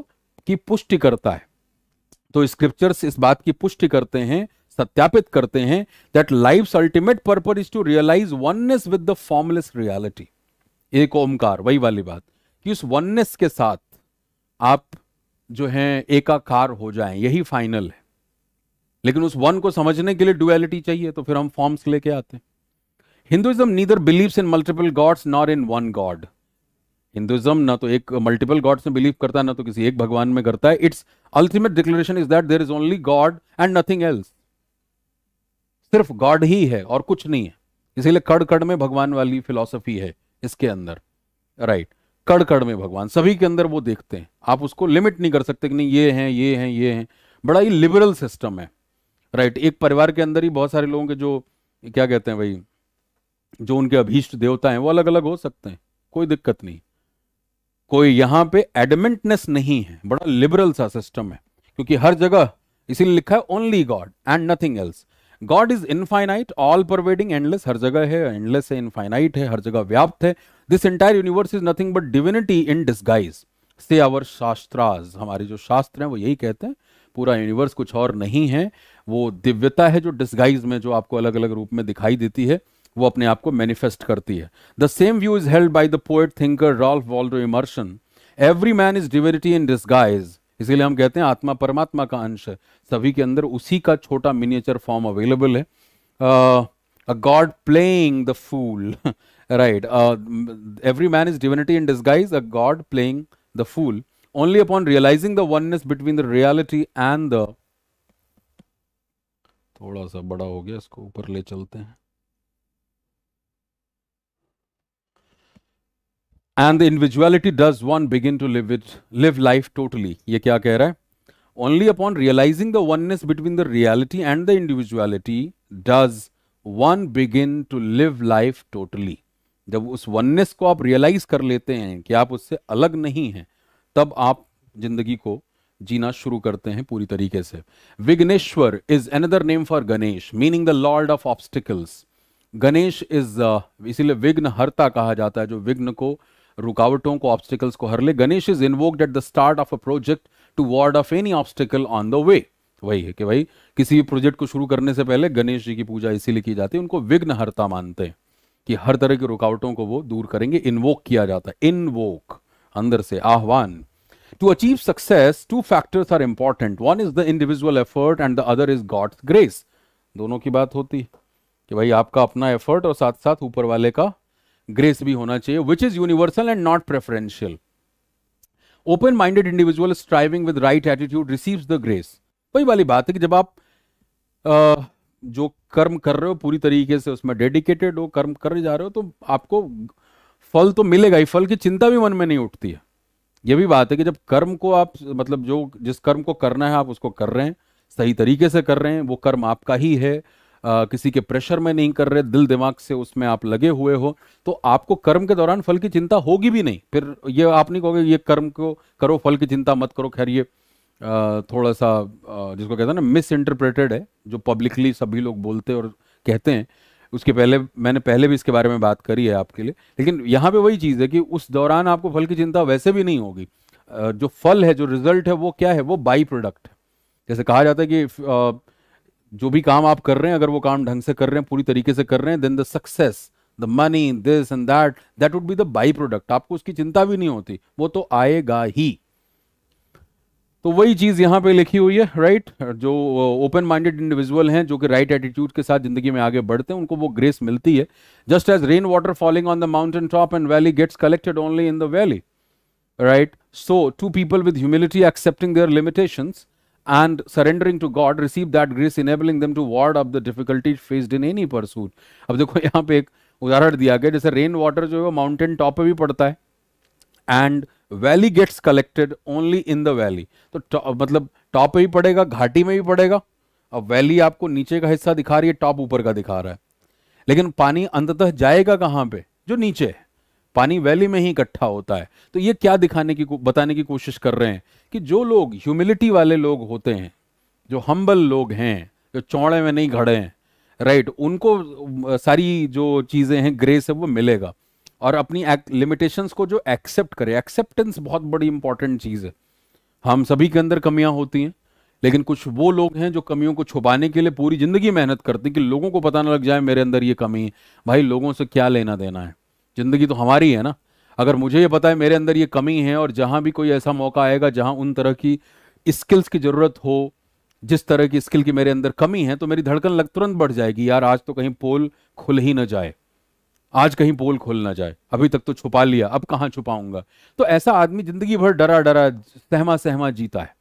की पुष्टि करता है तो स्क्रिप्चर्स इस बात की पुष्टि करते हैं सत्यापित करते हैं that life ultimate purpose is to realize oneness with the formless reality एक ओमकार वही वाली बात कि उस वननेस के साथ आप जो है एकाकार हो जाए यही फाइनल है लेकिन उस वन को समझने के लिए डुअलिटी चाहिए तो फिर हम फॉर्म्स लेके आते हैं Hinduism neither believes in multiple gods nor in one god Hinduism ना तो एक मल्टीपल गॉड्स में बिलीव करता है ना तो किसी एक भगवान में करता है its ultimate declaration is that there is only god and nothing else सिर्फ गॉड ही है और कुछ नहीं है इसीलिए कड़ कड़ में भगवान वाली फिलोसफी है इसके अंदर राइट right. कड़ कड़ में भगवान सभी के अंदर वो देखते हैं आप उसको लिमिट नहीं कर सकते कि नहीं ये हैं ये हैं ये हैं बड़ा ही लिबरल सिस्टम है राइट right. एक परिवार के अंदर ही बहुत सारे लोगों के जो क्या कहते हैं भाई जो उनके अभीष्ट देवता हैं वो अलग अलग हो सकते हैं कोई दिक्कत नहीं कोई यहां पे एडमेंटनेस नहीं है बड़ा लिबरल सा सिस्टम है क्योंकि हर जगह इसीलिए लिखा है only god and nothing else god is infinite all pervading endless हर जगह है एंडलेस है इनफाइनाइट है हर जगह व्याप्त है this entire universe is nothing but divinity in disguise से आवर शास्त्राज हमारे जो शास्त्र हैं वो यही कहते हैं पूरा यूनिवर्स कुछ और नहीं है वो दिव्यता है जो डिस्गाइज में जो आपको अलग अलग रूप में दिखाई देती है वो अपने आप को मैनिफेस्ट करती है the same view is held by the poet thinker Ralph Waldo Emerson every man is divinity in disguise इसीलिए हम कहते हैं आत्मा परमात्मा का अंश है सभी के अंदर उसी का छोटा मिनिएचर फॉर्म अवेलेबल है a god playing the fool right every man is divinity in disguise a god playing the fool only upon realizing the oneness between the reality and the थोड़ा सा बड़ा हो गया इसको ऊपर ले चलते हैं and the individuality does one begin to live it live life totally ये क्या कह रहा है only upon realizing the oneness between the reality and the individuality does one begin to live life totally जब उस वननेस को आप रियलाइज कर लेते हैं कि आप उससे अलग नहीं हैं तब आप जिंदगी को जीना शुरू करते हैं पूरी तरीके से Vighneshwar is another name for Ganesh meaning the lord of obstacles Ganesh is uh, इसीलिए विघ्न हरता कहा जाता है जो विघ्न को uh, रुकावटों को ऑब्स्टिकल्स को हर ले Ganesh is invoked at the start of a project to ward off any obstacle on the way वही है कि भाई किसी भी प्रोजेक्ट को शुरू करने से पहले गणेश जी की पूजा इसीलिए की जाती है उनको विघ्नहर्ता मानते हैं कि हर तरह की रुकावटों को वो दूर करेंगे इन्वोक किया जाता है इनवोक अंदर से आह्वान to achieve success two factors are important one is the individual effort and the other is god's grace दोनों की बात होती है कि भाई आपका अपना एफर्ट और साथ साथ ऊपर वाले का ग्रेस भी होना चाहिए which is universal and not preferential open minded individual striving with right attitude receive the grace वही वाली बात है कि जब आप आ, जो कर्म कर रहे हो पूरी तरीके से उसमें डेडिकेटेड हो कर्म कर जा रहे हो तो आपको फल तो मिलेगा ही फल की चिंता भी मन में नहीं उठती है ये भी बात है कि जब कर्म को आप मतलब जो जिस कर्म को करना है आप उसको कर रहे हैं सही तरीके से कर रहे हैं वो कर्म आपका ही है आ, किसी के प्रेशर में नहीं कर रहे दिल दिमाग से उसमें आप लगे हुए हो तो आपको कर्म के दौरान फल की चिंता होगी भी नहीं फिर ये आप नहीं कहोगे ये कर्म को करो फल की चिंता मत करो खैर ये थोड़ा सा आ, जिसको कहते हैं ना मिस इंटरप्रेटेड है जो पब्लिकली सभी लोग बोलते और कहते हैं उसके पहले मैंने पहले भी इसके बारे में बात करी है आपके लिए लेकिन यहाँ पे वही चीज़ है कि उस दौरान आपको फल की चिंता वैसे भी नहीं होगी जो फल है जो रिजल्ट है वो क्या है वो बाई प्रोडक्ट है जैसे कहा जाता है कि जो भी काम आप कर रहे हैं अगर वो काम ढंग से कर रहे हैं पूरी तरीके से कर रहे हैं then the success the money this and that that would be the byproduct आपको उसकी चिंता भी नहीं होती वो तो आएगा ही तो वही चीज यहां पे लिखी हुई है राइट जो ओपन माइंडेड इंडिविजुअल हैं जो कि राइट एटीट्यूड के साथ जिंदगी में आगे बढ़ते हैं उनको वो ग्रेस मिलती है just as rain water falling on the mountain top and valley gets collected only in the valley right so to people with humility accepting their limitations and surrendering to God receive that grace enabling them to ward up the difficulties faced in any pursuit. अब देखो यहाँ पे एक उदाहरण दिया गया जैसे रेन वाटर जो है वो माउंटेन टॉप पे भी पड़ता है and valley gets collected only in the valley तो मतलब टॉप पे भी पड़ेगा घाटी में भी पड़ेगा अब वैली आपको नीचे का हिस्सा दिखा रही है टॉप ऊपर का दिखा रहा है लेकिन पानी अंततः जाएगा कहाँ पे जो नीचे है पानी वैली में ही इकट्ठा होता है तो ये क्या दिखाने की बताने की कोशिश कर रहे हैं कि जो लोग ह्यूमिलिटी वाले लोग होते हैं जो हम्बल लोग हैं जो चौड़े में नहीं घड़े हैं राइट उनको सारी जो चीज़ें हैं ग्रेस है वो मिलेगा और अपनी लिमिटेशंस को जो एक्सेप्ट करे एक्सेप्टेंस बहुत बड़ी इंपॉर्टेंट चीज़ है हम सभी के अंदर कमियां होती हैं लेकिन कुछ वो लोग हैं जो कमियों को छुपाने के लिए पूरी ज़िंदगी मेहनत करते हैं कि लोगों को पता ना लग जाए मेरे अंदर ये कमी है भाई लोगों से क्या लेना देना है ज़िंदगी तो हमारी है ना अगर मुझे ये पता है मेरे अंदर ये कमी है और जहाँ भी कोई ऐसा मौका आएगा जहाँ उन तरह की स्किल्स की ज़रूरत हो जिस तरह की स्किल की मेरे अंदर कमी है तो मेरी धड़कन लग तुरंत बढ़ जाएगी यार आज तो कहीं पोल खुल ही ना जाए आज कहीं पोल खुल ना जाए अभी तक तो छुपा लिया अब कहाँ छुपाऊंगा तो ऐसा आदमी जिंदगी भर डरा डरा सहमा सहमा जीता है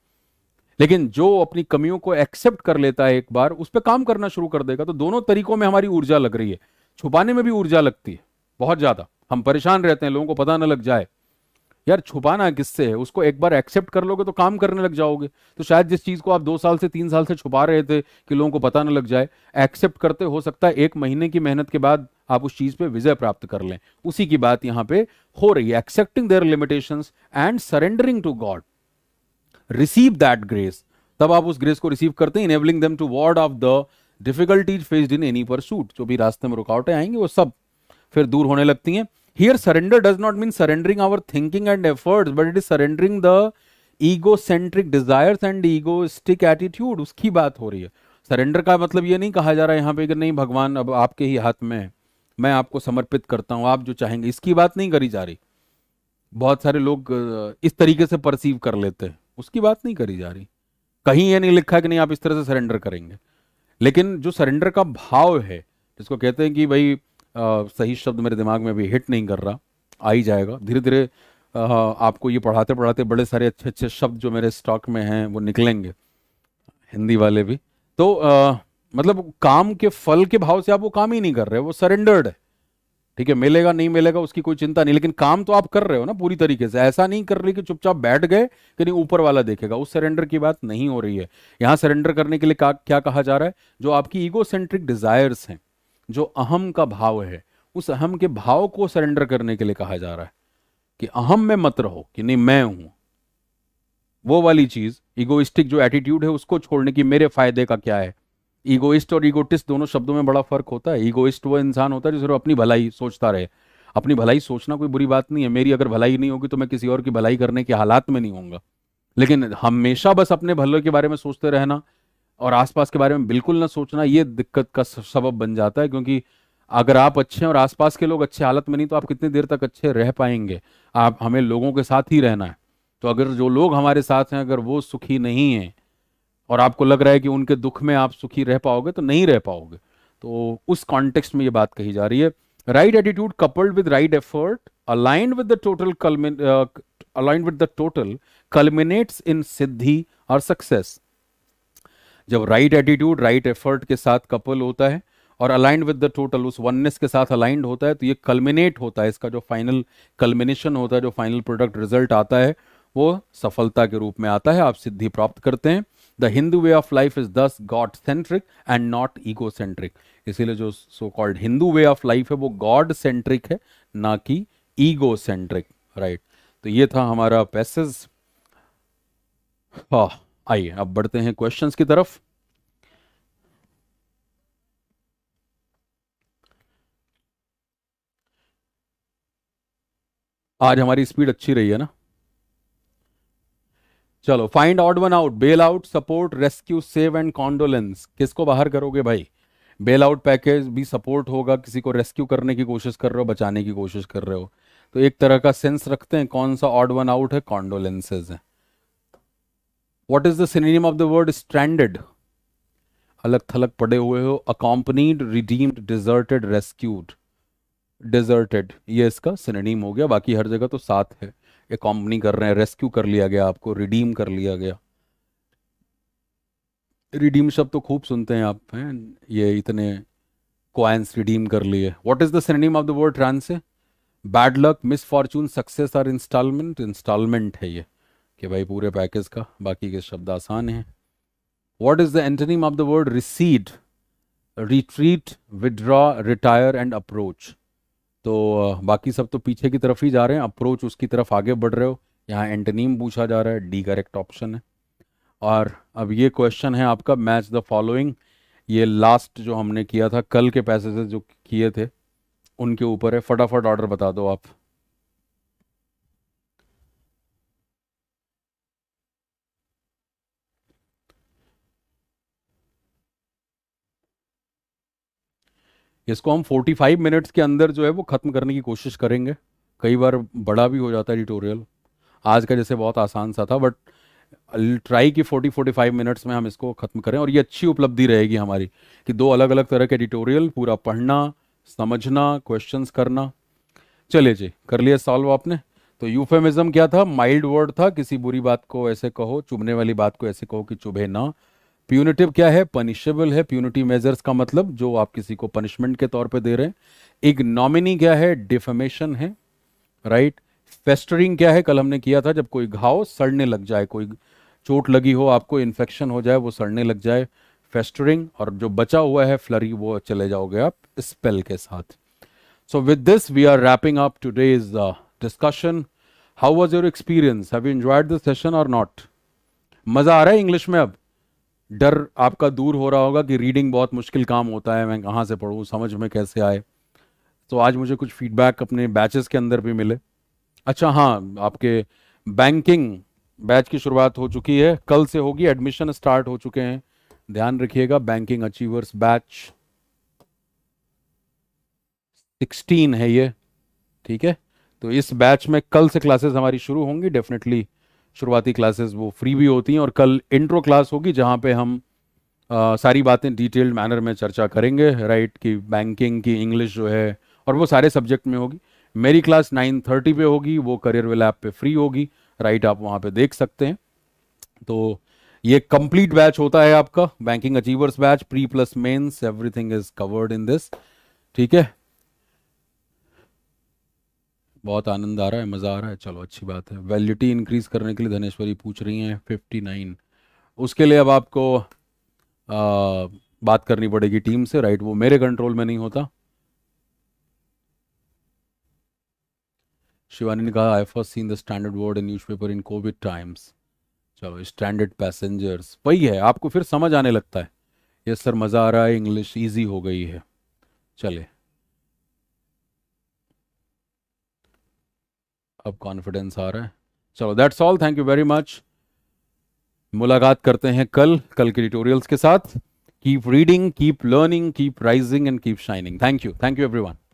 लेकिन जो अपनी कमियों को एक्सेप्ट कर लेता है एक बार उस पर काम करना शुरू कर देगा तो दोनों तरीकों में हमारी ऊर्जा लग रही है छुपाने में भी ऊर्जा लगती है बहुत ज़्यादा हम परेशान रहते हैं लोगों को पता ना लग जाए यार छुपाना किससे है उसको एक बार एक्सेप्ट कर लोगे तो काम करने लग जाओगे तो शायद जिस चीज़ को आप दो साल से तीन साल से छुपा रहे थे कि लोगों को पता ना लग जाए एक्सेप्ट करते हो सकता है एक महीने की मेहनत के बाद आप उस चीज़ पे विजय प्राप्त कर लें उसी की बात यहां पे हो रही है accepting their limitation and surrendering to god receive that grace तब आप उस ग्रेस को रिसीव करते हैं enabling them to ward off the difficulties faced in any pursuit जो भी रास्ते में रुकावटें आएंगी वो सब फिर दूर होने लगती हैं here surrender does not mean surrendering our thinking and efforts but it is surrendering the ego centric desires and egoistic attitude उसकी बात हो रही है सरेंडर का मतलब ये नहीं कहा जा रहा है यहाँ पे कि नहीं भगवान अब आपके ही हाथ में है मैं आपको समर्पित करता हूँ आप जो चाहेंगे इसकी बात नहीं करी जा रही बहुत सारे लोग इस तरीके से परसीव कर लेते हैं उसकी बात नहीं करी जा रही कहीं ये नहीं लिखा कि नहीं आप इस तरह से सरेंडर करेंगे लेकिन जो सरेंडर का भाव है जिसको कहते हैं कि भाई सही शब्द मेरे दिमाग में अभी हिट नहीं कर रहा आ ही जाएगा धीरे धीरे आपको ये पढ़ाते पढ़ाते बड़े सारे अच्छे अच्छे शब्द जो मेरे स्टॉक में हैं वो निकलेंगे हिंदी वाले भी तो आ, मतलब काम के फल के भाव से आप वो काम ही नहीं कर रहे वो सरेंडर्ड है ठीक है मिलेगा नहीं मिलेगा उसकी कोई चिंता नहीं लेकिन काम तो आप कर रहे हो ना पूरी तरीके से ऐसा नहीं कर रहे कि चुपचाप बैठ गए कि नहीं ऊपर वाला देखेगा उस सरेंडर की बात नहीं हो रही है यहाँ सरेंडर करने के लिए क्या कहा जा रहा है जो आपकी ईगो सेंट्रिक डिजायर्स हैं जो अहम का भाव है उस अहम के भाव को सरेंडर करने के लिए कहा जा रहा है कि अहम में मत रहो कि नहीं मैं हूं वो वाली चीज इगोइस्टिक जो एटीट्यूड है उसको छोड़ने की मेरे फायदे का क्या है ईगोइस्ट और ईगोटिस्ट दोनों शब्दों में बड़ा फर्क होता है ईगोइस्ट वो इंसान होता है जो सिर्फ अपनी भलाई सोचता रहे अपनी भलाई सोचना कोई बुरी बात नहीं है मेरी अगर भलाई नहीं होगी तो मैं किसी और की भलाई करने के हालात में नहीं होऊंगा लेकिन हमेशा बस अपने भले के बारे में सोचते रहना और आसपास के बारे में बिल्कुल ना सोचना ये दिक्कत का सबब बन जाता है क्योंकि अगर आप अच्छे हैं और आसपास के लोग अच्छे हालत में नहीं तो आप कितनी देर तक अच्छे रह पाएंगे आप हमें लोगों के साथ ही रहना है तो अगर जो लोग हमारे साथ हैं अगर वो सुखी नहीं हैं और आपको लग रहा है कि उनके दुख में आप सुखी रह पाओगे तो नहीं रह पाओगे तो उस कॉन्टेक्स्ट में ये बात कही जा रही है right attitude coupled with right effort align with the total align with the total culminates in siddhi और सक्सेस जब राइट एटीट्यूड राइट एफर्ट के साथ कपल होता है और अलाइंड विद द टोटल उस वननेस के साथ अलाइंड होता है तो ये कल्मिनेट होता है इसका जो फाइनल कल्मिनेशन होता है जो फाइनल प्रोडक्ट रिजल्ट आता है वो सफलता के रूप में आता है आप सिद्धि प्राप्त करते हैं the Hindu way of life is thus god centric and not ego centric इसीलिए जो so called Hindu way of life है वो गॉड सेंट्रिक है ना कि ईगो सेंट्रिक राइट तो ये था हमारा पैसेज हाँ आइए अब बढ़ते हैं क्वेश्चंस की तरफ आज हमारी स्पीड अच्छी रही है ना चलो find out one out bail out support rescue save and condolence किसको बाहर करोगे भाई बेल आउट पैकेज भी सपोर्ट होगा किसी को रेस्क्यू करने की कोशिश कर रहे हो बचाने की कोशिश कर रहे हो तो एक तरह का सेंस रखते हैं कौन सा ऑड वन आउट है कॉन्डोलेंसेज है what is the synonym of the word stranded अलग थलग पड़े हुए हो accompanied redeemed deserted rescued deserted ये इसका सिनेम हो गया बाकी हर जगह तो साथ है ये कॉम्पनी कर रहे हैं रेस्क्यू कर लिया गया आपको रिडीम कर लिया गया रिडीम शब्द तो खूब सुनते हैं आप हैं ये इतने क्वाइंस रिडीम कर लिए what is the synonym of the word trans bad luck misfortune success or instalment instalment है ये कि भाई पूरे पैकेज का बाकी के शब्द आसान हैं what is the antonym of the word recede retreat withdraw retire and approach तो बाकी सब तो पीछे की तरफ ही जा रहे हैं अप्रोच उसकी तरफ आगे बढ़ रहे हो यहाँ एंटनीम पूछा जा रहा है डी करेक्ट ऑप्शन है और अब ये क्वेश्चन है आपका मैच द फॉलोइंग ये लास्ट जो हमने किया था कल के पैसे से जो किए थे उनके ऊपर है फटाफट ऑर्डर बता दो आप इसको हम 45 मिनट्स के अंदर जो है वो ख़त्म करने की कोशिश करेंगे कई बार बड़ा भी हो जाता है एडिटोरियल आज का जैसे बहुत आसान सा था बट ट्राई की 40-45 मिनट्स में हम इसको ख़त्म करें और ये अच्छी उपलब्धि रहेगी हमारी कि दो अलग अलग तरह के एडिटोरियल पूरा पढ़ना समझना क्वेश्चंस करना चले जी कर लिया सॉल्व आपने तो यूफेमिज्म क्या था माइल्ड वर्ड था किसी बुरी बात को ऐसे कहो चुभने वाली बात को ऐसे कहो कि चुभे ना प्यूनिटिव क्या है पनिशेबल है प्यूनिटी मेजर्स का मतलब जो आप किसी को पनिशमेंट के तौर पे दे रहे हैं एक नॉमिनी क्या है डिफेमेशन है राइट फेस्टरिंग क्या है कल हमने किया था जब कोई घाव सड़ने लग जाए कोई चोट लगी हो आपको इन्फेक्शन हो जाए वो सड़ने लग जाए फेस्टरिंग और जो बचा हुआ है फ्लरी वो चले जाओगे आप स्पेल के साथ so with this we are wrapping up today's discussion how was your experience have you enjoyed session और नॉट मजा आ रहा है इंग्लिश में अब डर आपका दूर हो रहा होगा कि रीडिंग बहुत मुश्किल काम होता है मैं कहाँ से पढ़ूँ समझ में कैसे आए तो आज मुझे कुछ फीडबैक अपने बैचेस के अंदर भी मिले अच्छा हाँ आपके बैंकिंग बैच की शुरुआत हो चुकी है कल से होगी एडमिशन स्टार्ट हो चुके हैं ध्यान रखिएगा बैंकिंग अचीवर्स बैच 16 है ये ठीक है तो इस बैच में कल से क्लासेस हमारी शुरू होंगी डेफिनेटली शुरुआती क्लासेस वो फ्री भी होती हैं और कल इंट्रो क्लास होगी जहाँ पे हम आ, सारी बातें डिटेल्ड मैनर में चर्चा करेंगे राइट की बैंकिंग की इंग्लिश जो है और वो सारे सब्जेक्ट में होगी मेरी क्लास नाइन थर्टी पे होगी वो करियर वेल ऐप पे फ्री होगी राइट आप वहाँ पे देख सकते हैं तो ये कंप्लीट बैच होता है आपका banking achievers batch pre plus mains everything is covered in this ठीक है बहुत आनंद आ रहा है मज़ा आ रहा है चलो अच्छी बात है वैलिडिटी इंक्रीज़ करने के लिए धनेश्वरी पूछ रही हैं फिफ्टी नाइन उसके लिए अब आपको आ, बात करनी पड़ेगी टीम से राइट वो मेरे कंट्रोल में नहीं होता शिवानी ने कहा I first seen the standard word in newspaper in COVID times चलो स्टैंडर्ड पैसेंजर्स वही है आपको फिर समझ आने लगता है यस सर मज़ा आ रहा है इंग्लिश ईजी हो गई है चले अब कॉन्फिडेंस आ रहा है चलो that's all thank you very much मुलाकात करते हैं कल कल के ट्यूटोरियल्स के साथ keep reading keep learning keep rising and keep shining thank you thank you everyone